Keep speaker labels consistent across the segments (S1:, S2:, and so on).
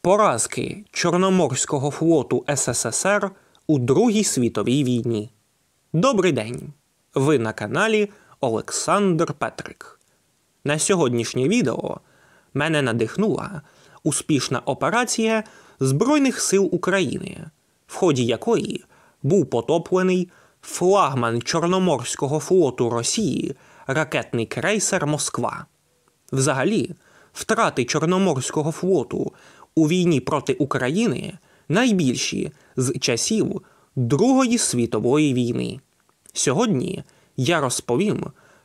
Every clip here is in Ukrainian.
S1: Поразки Чорноморського флоту СССР у Другій світовій війні. Добрий день! Ви на каналі Олександр Петрик. На сьогоднішнє відео мене надихнула успішна операція Збройних сил України, в ході якої був потоплений флагман Чорноморського флоту Росії ракетний крейсер Москва. Взагалі, втрати Чорноморського флоту у війні проти України найбільші з часів Другої світової війни. Сьогодні я розповім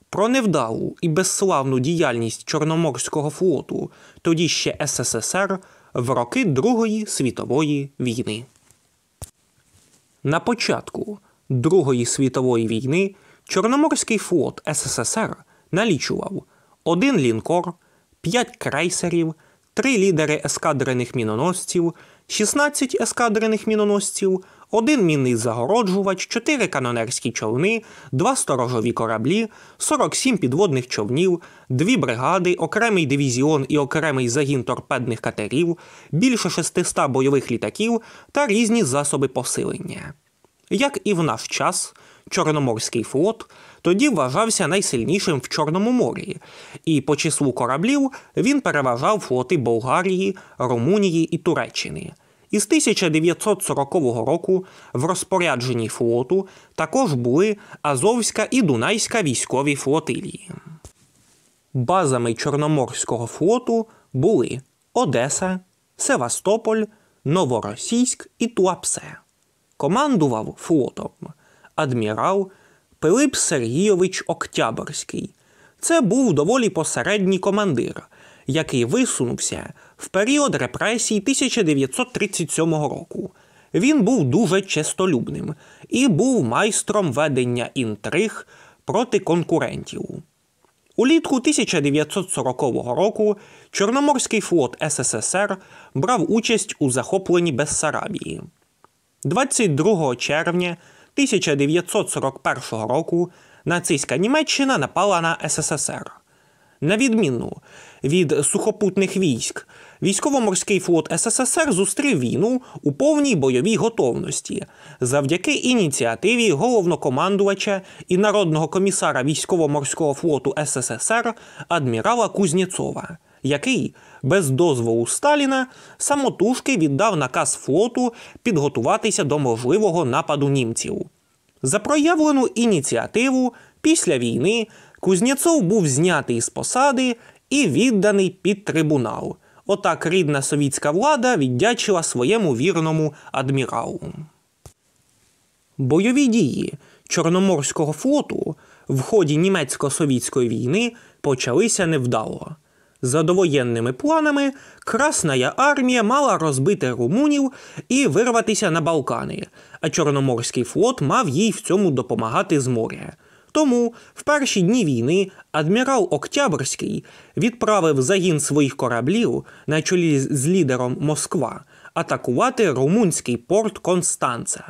S1: про невдалу і безславну діяльність Чорноморського флоту, тоді ще СССР, в роки Другої світової війни. На початку Другої світової війни Чорноморський флот СССР налічував один лінкор, п'ять крейсерів. Три лідери ескадрених міноносців, 16 ескадрених міноносців, один мінний загороджувач, чотири канонерські човни, два сторожові кораблі, 47 підводних човнів, дві бригади, окремий дивізіон і окремий загін торпедних катерів, більше 600 бойових літаків та різні засоби посилення. Як і в наш час, Чорноморський флот тоді вважався найсильнішим в Чорному морі, і по числу кораблів він переважав флоти Болгарії, Румунії і Туреччини. Із 1940 року в розпорядженні флоту також були Азовська і Дунайська військові флотилії. Базами Чорноморського флоту були Одеса, Севастополь, Новоросійськ і Туапсе. Командував флотом адмірал Пилип Сергійович Октябрський. Це був доволі посередній командир, який висунувся в період репресій 1937 року. Він був дуже честолюбним і був майстром ведення інтриг проти конкурентів. Улітку 1940 року Чорноморський флот СССР брав участь у захопленні Бессарабії. 22 червня 1941 року нацистська Німеччина напала на СССР. На відміну від сухопутних військ, військово-морський флот СССР зустрів війну у повній бойовій готовності завдяки ініціативі головнокомандувача і народного комісара військово-морського флоту СССР адмірала Кузнєцова – який без дозволу Сталіна самотужки віддав наказ флоту підготуватися до можливого нападу німців. За проявлену ініціативу після війни Кузнєцов був знятий з посади і відданий під трибунал. Отак рідна совітська влада віддячила своєму вірному адміралу. Бойові дії Чорноморського флоту в ході німецько-совітської війни почалися невдало. За довоєнними планами Красна армія мала розбити румунів і вирватися на Балкани, а Чорноморський флот мав їй в цьому допомагати з моря. Тому в перші дні війни адмірал Октябрський відправив загін своїх кораблів на чолі з лідером Москва атакувати румунський порт Констанца.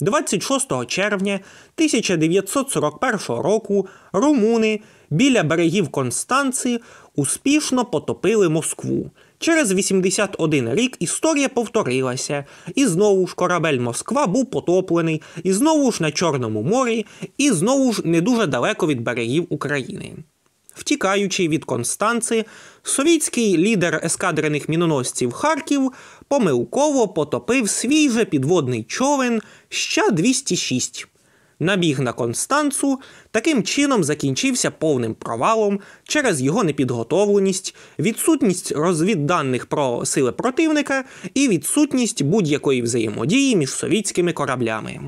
S1: 26 червня 1941 року румуни біля берегів Констанції успішно потопили Москву. Через 81 рік історія повторилася, і знову ж корабель Москва був потоплений, і знову ж на Чорному морі, і знову ж не дуже далеко від берегів України. Втікаючи від Констанци, совітський лідер ескадрених міноносців Харків помилково потопив свій же підводний човен ще 206 набіг на Констанцу, таким чином закінчився повним провалом через його непідготовленість, відсутність розвідданих про сили противника і відсутність будь-якої взаємодії між совітськими кораблями.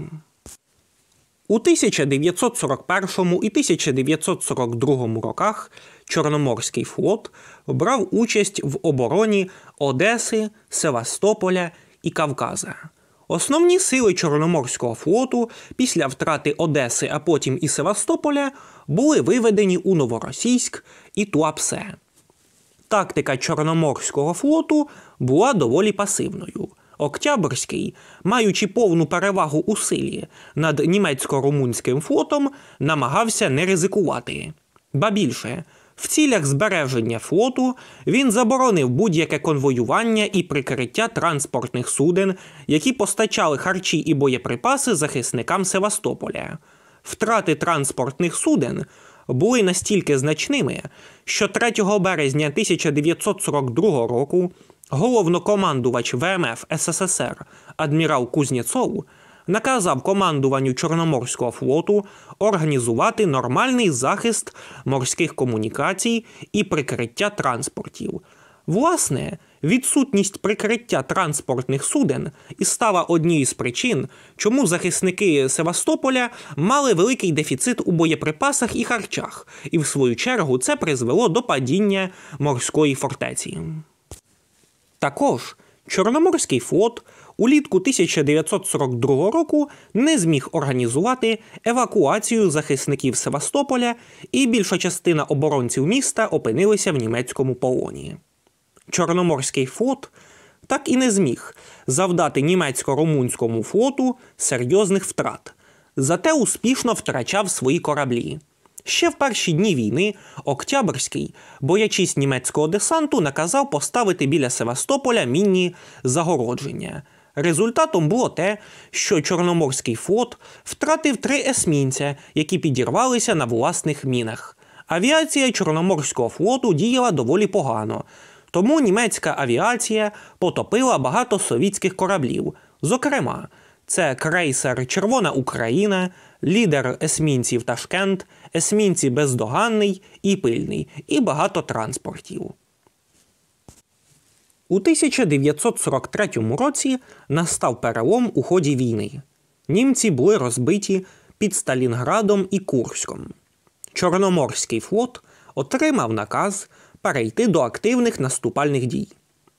S1: У 1941 і 1942 роках Чорноморський флот брав участь в обороні Одеси, Севастополя і Кавказа. Основні сили Чорноморського флоту після втрати Одеси, а потім і Севастополя, були виведені у Новоросійськ і Туапсе. Тактика Чорноморського флоту була доволі пасивною. Октябрський, маючи повну перевагу у силі над німецько-румунським флотом, намагався не ризикувати. Ба більше, в цілях збереження флоту він заборонив будь-яке конвоювання і прикриття транспортних суден, які постачали харчі і боєприпаси захисникам Севастополя. Втрати транспортних суден були настільки значними, що 3 березня 1942 року головнокомандувач ВМФ СССР адмірал Кузнєцов наказав командуванню Чорноморського флоту організувати нормальний захист морських комунікацій і прикриття транспортів. Власне, відсутність прикриття транспортних суден і стала однією з причин, чому захисники Севастополя мали великий дефіцит у боєприпасах і харчах, і в свою чергу це призвело до падіння морської фортеці. Також Чорноморський флот улітку 1942 року не зміг організувати евакуацію захисників Севастополя, і більша частина оборонців міста опинилися в німецькому полоні. Чорноморський флот так і не зміг завдати німецько-румунському флоту серйозних втрат, зате успішно втрачав свої кораблі. Ще в перші дні війни Октябрський, боячись німецького десанту, наказав поставити біля Севастополя мінні загородження. Результатом було те, що Чорноморський флот втратив три есмінця, які підірвалися на власних мінах. Авіація Чорноморського флоту діяла доволі погано, тому німецька авіація потопила багато совітських кораблів. Зокрема, це крейсер Червона Україна, лідер есмінців Ташкент, есмінці Бездоганний і Пильний, і багато транспортів. У 1943 році настав перелом у ході війни. Німці були розбиті під Сталінградом і Курськом. Чорноморський флот отримав наказ перейти до активних наступальних дій.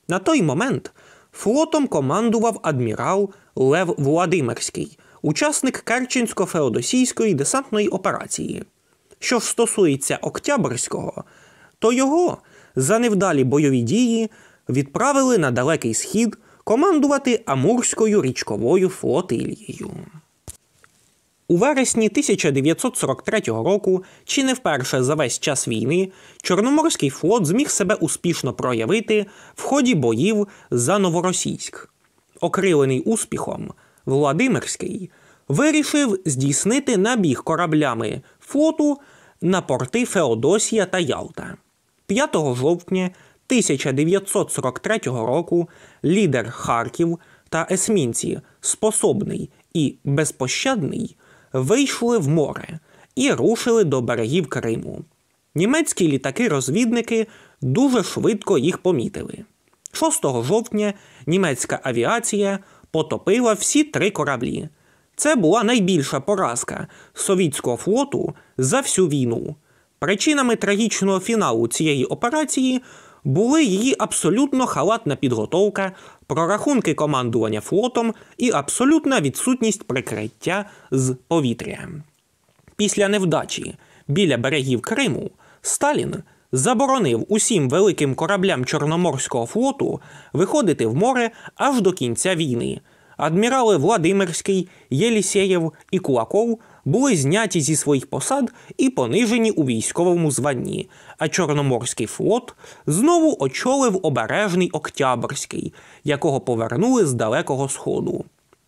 S1: На той момент флотом командував адмірал Лев Володимирський, учасник Керченсько-Феодосійської десантної операції. Що ж стосується Октябрьського, то його за невдалі бойові дії відправили на далекий схід командувати Амурською річковою флотилією. У вересні 1943 року, чи не вперше за весь час війни, Чорноморський флот зміг себе успішно проявити в ході боїв за новоросійськ. Окрилений успіхом, Владимирський вирішив здійснити набіг кораблями флоту на порти Феодосія та Ялта. 5 жовтня 1943 року лідер Харків та есмінці способний і безпощадний вийшли в море і рушили до берегів Криму. Німецькі літаки-розвідники дуже швидко їх помітили. 6 жовтня німецька авіація потопила всі три кораблі. Це була найбільша поразка совітського флоту за всю війну. Причинами трагічного фіналу цієї операції були її абсолютно халатна підготовка, прорахунки командування флотом і абсолютна відсутність прикриття з повітря. Після невдачі біля берегів Криму Сталін заборонив усім великим кораблям Чорноморського флоту виходити в море аж до кінця війни. Адмірали Владимирський, Єлісєєв і Кулаков були зняті зі своїх посад і понижені у військовому званні, а Чорноморський флот знову очолив обережний Октябрський, якого повернули з Далекого Сходу.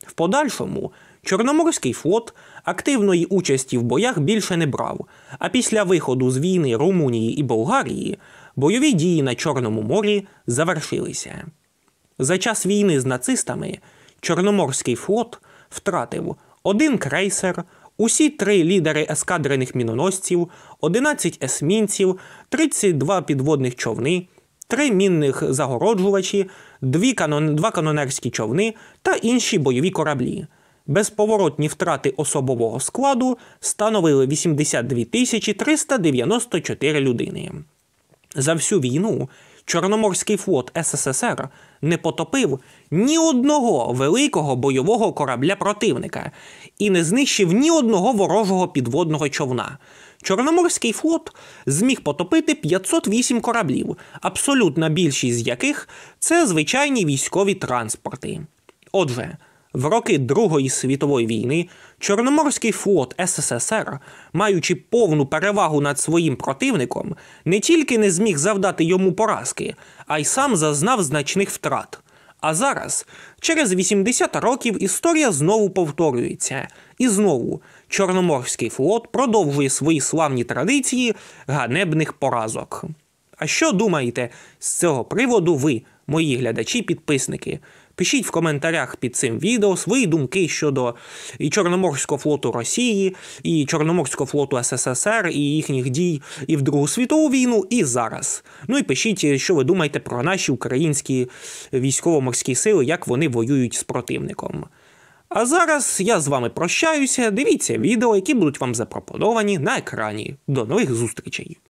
S1: В подальшому Чорноморський флот активної участі в боях більше не брав, а після виходу з війни Румунії і Болгарії бойові дії на Чорному морі завершилися. За час війни з нацистами Чорноморський флот втратив один крейсер. Усі три лідери ескадрених міноносців, 11 есмінців, 32 підводних човни, три мінних загороджувачі, дві канон... два канонерські човни та інші бойові кораблі. Безповоротні втрати особового складу становили 82 394 людини. За всю війну Чорноморський флот СССР не потопив ні одного великого бойового корабля противника і не знищив ні одного ворожого підводного човна. Чорноморський флот зміг потопити 508 кораблів, абсолютна більшість з яких це звичайні військові транспорти. Отже, в роки Другої світової війни Чорноморський флот СССР, маючи повну перевагу над своїм противником, не тільки не зміг завдати йому поразки, а й сам зазнав значних втрат. А зараз, через 80 років, історія знову повторюється. І знову Чорноморський флот продовжує свої славні традиції ганебних поразок. А що думаєте з цього приводу ви, мої глядачі-підписники? Пишіть в коментарях під цим відео свої думки щодо і Чорноморського флоту Росії, і Чорноморського флоту СССР, і їхніх дій і в Другу світову війну, і зараз. Ну і пишіть, що ви думаєте про наші українські військово-морські сили, як вони воюють з противником. А зараз я з вами прощаюся. Дивіться відео, які будуть вам запропоновані на екрані. До нових зустрічей!